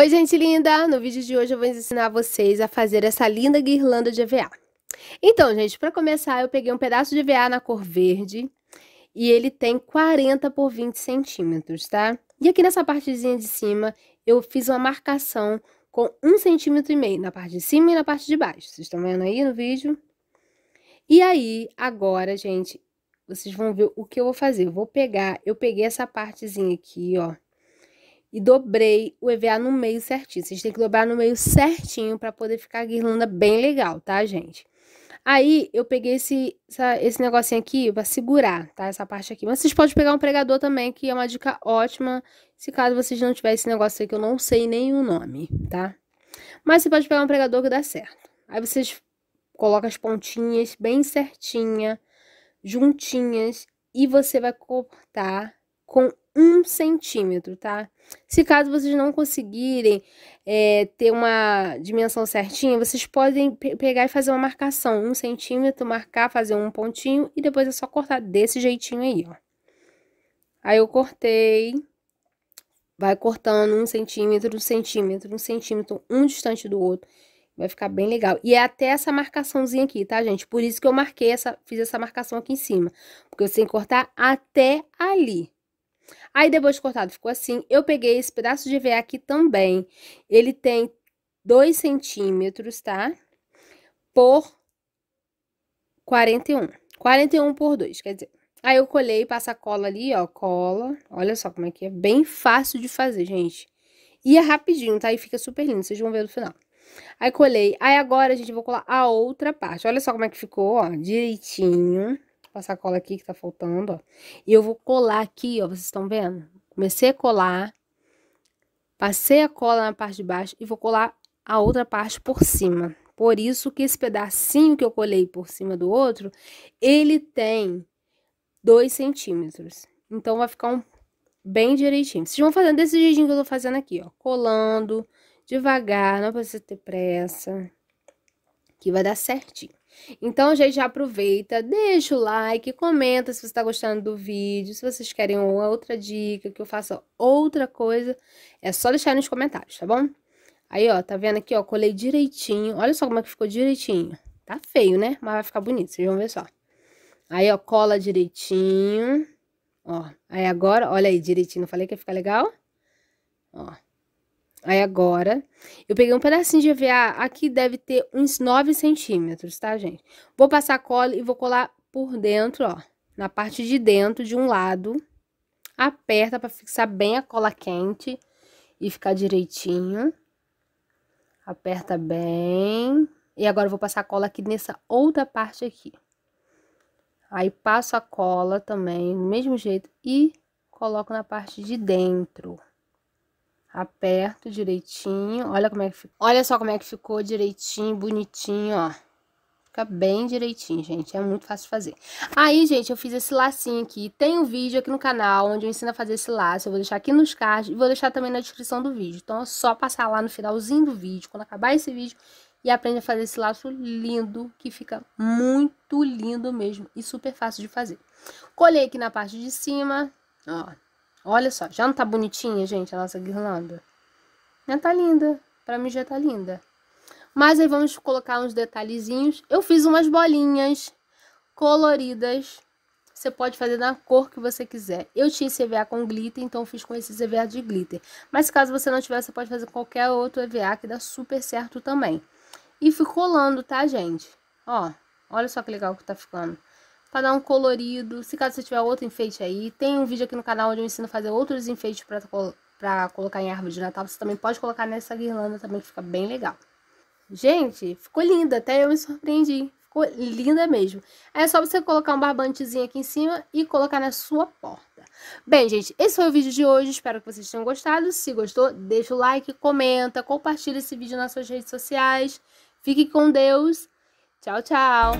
Oi, gente linda! No vídeo de hoje eu vou ensinar vocês a fazer essa linda guirlanda de EVA. Então, gente, para começar, eu peguei um pedaço de EVA na cor verde e ele tem 40 por 20 centímetros, tá? E aqui nessa partezinha de cima, eu fiz uma marcação com um centímetro e meio na parte de cima e na parte de baixo. Vocês estão vendo aí no vídeo? E aí, agora, gente, vocês vão ver o que eu vou fazer. Eu vou pegar, eu peguei essa partezinha aqui, ó e dobrei o EVA no meio certinho. Vocês têm que dobrar no meio certinho para poder ficar a guirlanda bem legal, tá, gente? Aí, eu peguei esse, essa, esse negocinho aqui pra segurar, tá? Essa parte aqui. Mas vocês podem pegar um pregador também, que é uma dica ótima. Se caso vocês não tiverem esse negócio aí, que eu não sei nem o nome, tá? Mas você pode pegar um pregador que dá certo. Aí vocês colocam as pontinhas bem certinha, juntinhas. E você vai cortar com um centímetro, tá? Se caso vocês não conseguirem é, ter uma dimensão certinha, vocês podem pe pegar e fazer uma marcação, um centímetro, marcar, fazer um pontinho e depois é só cortar desse jeitinho aí, ó. Aí eu cortei, vai cortando um centímetro, um centímetro, um centímetro, um distante do outro. Vai ficar bem legal. E é até essa marcaçãozinha aqui, tá, gente? Por isso que eu marquei essa, fiz essa marcação aqui em cima. Porque você tem que cortar até ali. Aí depois de cortado ficou assim. Eu peguei esse pedaço de EVA aqui também. Ele tem 2 centímetros, tá? Por 41. 41 por 2, quer dizer. Aí eu colei, passa a cola ali, ó, cola. Olha só como é que é. Bem fácil de fazer, gente. E é rapidinho, tá? E fica super lindo, vocês vão ver no final. Aí colei. Aí agora, gente, vou colar a outra parte. Olha só como é que ficou, ó, direitinho a sacola aqui que tá faltando, ó. E eu vou colar aqui, ó, vocês estão vendo? Comecei a colar, passei a cola na parte de baixo e vou colar a outra parte por cima. Por isso que esse pedacinho que eu colei por cima do outro, ele tem dois centímetros. Então, vai ficar um bem direitinho. Vocês vão fazendo desse jeitinho que eu tô fazendo aqui, ó. Colando, devagar, não precisa ter pressa que vai dar certinho. Então, gente, já aproveita, deixa o like, comenta se você está gostando do vídeo, se vocês querem uma outra dica, que eu faça outra coisa, é só deixar nos comentários, tá bom? Aí, ó, tá vendo aqui, ó, colei direitinho, olha só como é que ficou direitinho. Tá feio, né? Mas vai ficar bonito, vocês vão ver só. Aí, ó, cola direitinho, ó. Aí agora, olha aí direitinho, não falei que ia ficar legal? Ó. Aí agora, eu peguei um pedacinho de EVA, aqui deve ter uns 9 centímetros, tá, gente? Vou passar cola e vou colar por dentro, ó, na parte de dentro, de um lado. Aperta pra fixar bem a cola quente e ficar direitinho. Aperta bem. E agora eu vou passar cola aqui nessa outra parte aqui. Aí passo a cola também, do mesmo jeito, e coloco na parte de dentro. Aperto direitinho. Olha como é que fica. Olha só como é que ficou direitinho, bonitinho, ó. Fica bem direitinho, gente. É muito fácil de fazer. Aí, gente, eu fiz esse lacinho aqui. Tem um vídeo aqui no canal onde eu ensino a fazer esse laço. Eu vou deixar aqui nos cards e vou deixar também na descrição do vídeo. Então, é só passar lá no finalzinho do vídeo, quando acabar esse vídeo, e aprende a fazer esse laço lindo, que fica muito lindo mesmo e super fácil de fazer. Colei aqui na parte de cima, ó. Olha só, já não tá bonitinha, gente, a nossa guirlanda? Já tá linda. Pra mim já tá linda. Mas aí vamos colocar uns detalhezinhos. Eu fiz umas bolinhas coloridas. Você pode fazer na cor que você quiser. Eu tinha esse EVA com glitter, então fiz com esses EVA de glitter. Mas caso você não tiver, você pode fazer qualquer outro EVA que dá super certo também. E fui colando, tá, gente? Ó, olha só que legal que tá ficando para dar um colorido. Se caso você tiver outro enfeite aí, tem um vídeo aqui no canal onde eu ensino a fazer outros enfeites para col colocar em árvore de Natal. Você também pode colocar nessa guirlanda também, que fica bem legal. Gente, ficou linda, até eu me surpreendi. Ficou linda mesmo. É só você colocar um barbantezinho aqui em cima e colocar na sua porta. Bem, gente, esse foi o vídeo de hoje. Espero que vocês tenham gostado. Se gostou, deixa o like, comenta, compartilha esse vídeo nas suas redes sociais. Fique com Deus. Tchau, tchau.